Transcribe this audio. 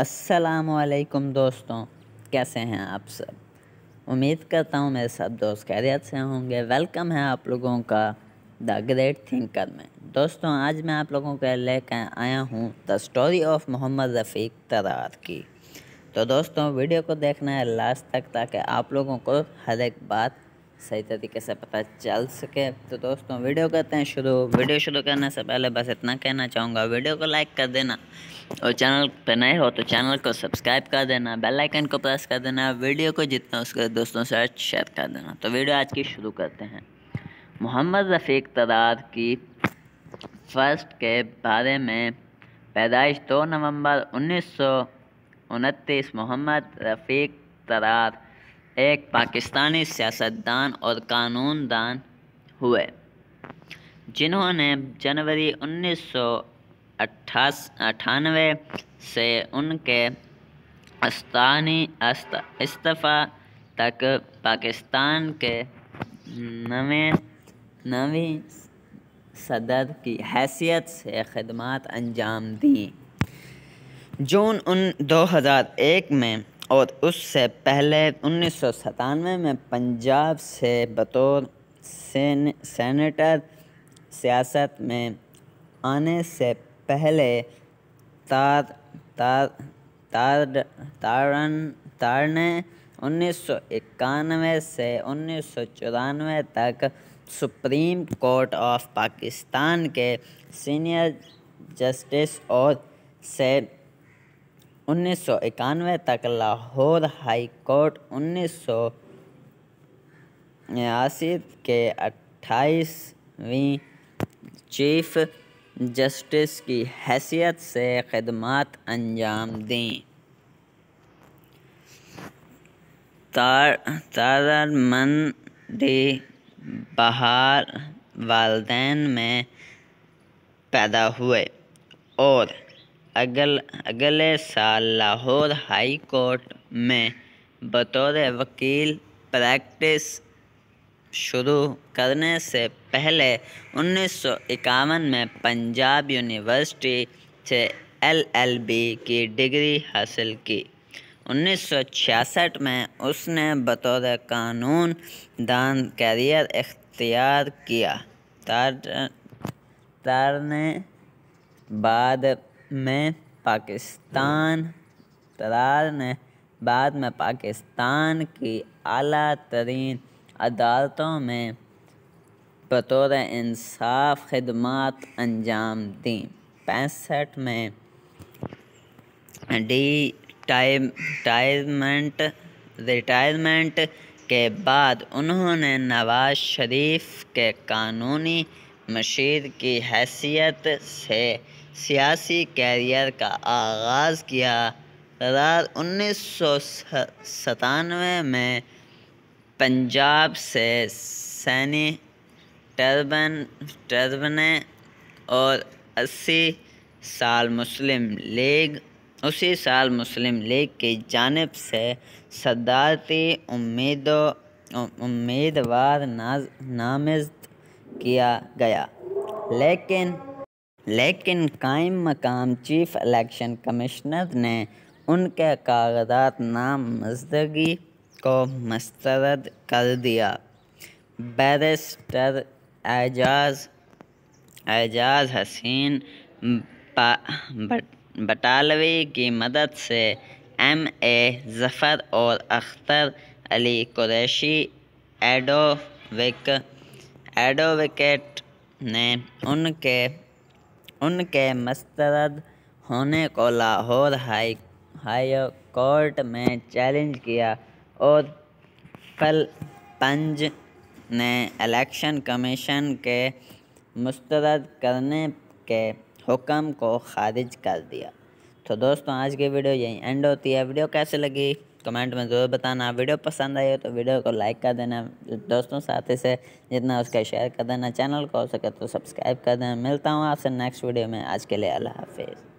असलकुम दोस्तों कैसे हैं आप सब उम्मीद करता हूँ मेरे सब दोस्त खैरियत से होंगे वेलकम है आप लोगों का द ग्रेट थिंकर में दोस्तों आज मैं आप लोगों के लेकर आया हूँ the story of Mohammad Rafiq Tarar की तो दोस्तों वीडियो को देखना है लास्ट तक ताकि आप लोगों को हर एक बात सही तरीके से पता चल सके तो दोस्तों वीडियो करते हैं शुरू वीडियो शुरू करने से पहले बस इतना कहना चाहूँगा वीडियो को लाइक कर देना और चैनल पर नए हो तो चैनल को सब्सक्राइब कर देना बेल आइकन को प्रेस कर देना वीडियो को जितना उसके दोस्तों से शेयर कर देना तो वीडियो आज की शुरू करते हैं मोहम्मद रफ़ीक तदार की फर्स्ट के बारे में पैदाइश दो नवंबर उन्नीस मोहम्मद रफ़ीक तरार एक पाकिस्तानी सियासतदान और कानून दान हुए जिन्होंने जनवरी उन्नीस सौ अट्ठानवे से उनके अस्तानी इस्तीफ़ा तक पाकिस्तान के नवे नवी सदर की हैसियत से खदमात अंजाम दी जून उन 2001 में और उससे पहले उन्नीस में पंजाब से बतौर सेन सेनेटर सियासत में आने से पहले तार तार तार तारन ने उन्नीस से उन्नीस तक सुप्रीम कोर्ट ऑफ पाकिस्तान के सीनियर जस्टिस और से उन्नीस तक लाहौर हाई कोर्ट उन्नीस के अट्ठाईसवीं चीफ जस्टिस की हैसियत से खदमात अंजाम दी तार तारमंदी बहार वालदेन में पैदा हुए और अगल अगले साल लाहौर हाई कोर्ट में बतौर वकील प्रैक्टिस शुरू करने से पहले उन्नीस में पंजाब यूनिवर्सिटी से एलएलबी की डिग्री हासिल की 1966 में उसने बतौर कानून दान कैरियर इख्तियार किया तार तारने बाद में पाकिस्तान तरार ने बाद में पाकिस्तान की अला तरीन अदालतों में बतौर इंसाफ खदमात अंजाम दी पैंसठ में डी टाइम टायरमेंट रिटायरमेंट के बाद उन्होंने नवाज शरीफ के कानूनी मशीर की हैसियत से सियासी कैरियर का आगाज़ किया करार उन्नीस सौ सतानवे में पंजाब से सैनी टर्बन टर्बने और अस्सी साल मुस्लिम लीग उसी साल मुस्लिम लीग की जानब से सदारती उम्मीदों उम्मीदवार नामजद किया गया लेकिन लेकिन कायम मकाम चीफ इलेक्शन कमिश्नर ने उनके कागजात नामजदगी को मस्तरद कर दिया बैरिस्टर एजाज एजाज हसीन बटालवी की मदद से एम ए जफ़र और अख्तर अली कुरैशी एडोविक एडोविकेट ने उनके उनके मस्तरद होने को लाहौर हाई हाई कोर्ट में चैलेंज किया और फल पंज ने इलेक्शन कमीशन के मुस्तरद करने के हुक्म को खारिज कर दिया तो दोस्तों आज की वीडियो यहीं एंड होती है वीडियो कैसे लगी कमेंट में ज़रूर बताना वीडियो पसंद आई हो तो वीडियो को लाइक कर देना दोस्तों साथ से जितना उसका शेयर कर देना चैनल को हो सके तो सब्सक्राइब कर देना मिलता हूँ आपसे नेक्स्ट वीडियो में आज के लिए अल्लाह हाफिज़